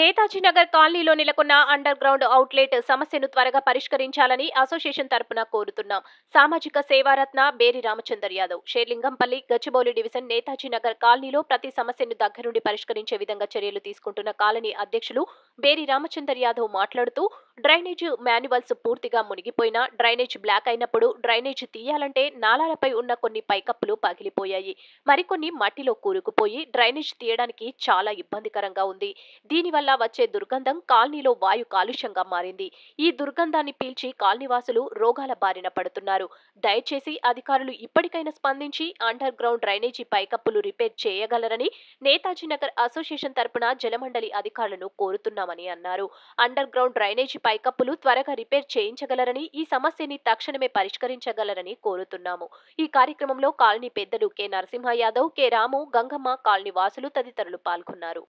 నేతాజీ నగర్ కాలనీలో నెలకొన్న under ground outlet సమస్యను త్వరగా పరిష్కరించాలని అసోసియేషన్ తరపున కోరుతున్నాం సామాజిక సేవారత్న బేరి రామచందర్ యాదవ్ షేర్లింగంపల్లి గచ్చిబౌలి డివిజన్ నేతాజీ నగర్ కాలనీలో ప్రతి సమస్యను దగ్గరుండి పరిష్కరించే విధంగా చర్యలు తీసుకుంటున్న కాలనీ అధ్యక్షులు బేరి రామచందర్ యాదవ్ మాట్లాడుతూ డ్రైనేజ్ మాన్యువల్స్ పూర్తిగా మునిగిపోయిన డ్రైనేజ్ బ్లాక్ అయినప్పుడు డ్రైనేజ్ తీయాలంటే నాలాలపై ఉన్న కొన్ని పైకప్పులు పగిలిపోయాయి మరికొన్ని మట్టిలో కూరుకుపోయి డ్రైనేజ్ తీయడానికి చాలా ఇబ్బందికరంగా ఉంది దీనివల్ల వచ్చే దుర్గంధం కాలనీలో వాయు కాలుష్యంగా మారింది ఈ దుర్గంధాన్ని పీల్చి కాలనీవాసులు రోగాల బారిన పడుతున్నారు దయచేసి అధికారులు ఇప్పటికైనా స్పందించి అండర్ గ్రౌండ్ డ్రైనేజీ పైకప్పులు రిపేర్ చేయగలరని నేతాజీ నగర్ అసోసియేషన్ తరపున జలమండలి అధికారులను కోరుతున్నామని అన్నారు అండర్ గ్రౌండ్ డ్రైనేజీ పైకప్పులు త్వరగా రిపేర్ చేయించగలరని ఈ సమస్యని తక్షణమే పరిష్కరించగలరని కోరుతున్నాము ఈ కార్యక్రమంలో కాలనీ పెద్దలు K Narasimha Yadav K Ramu Gangamma colony వాసులు తదితరులు పాల్గొన్నారు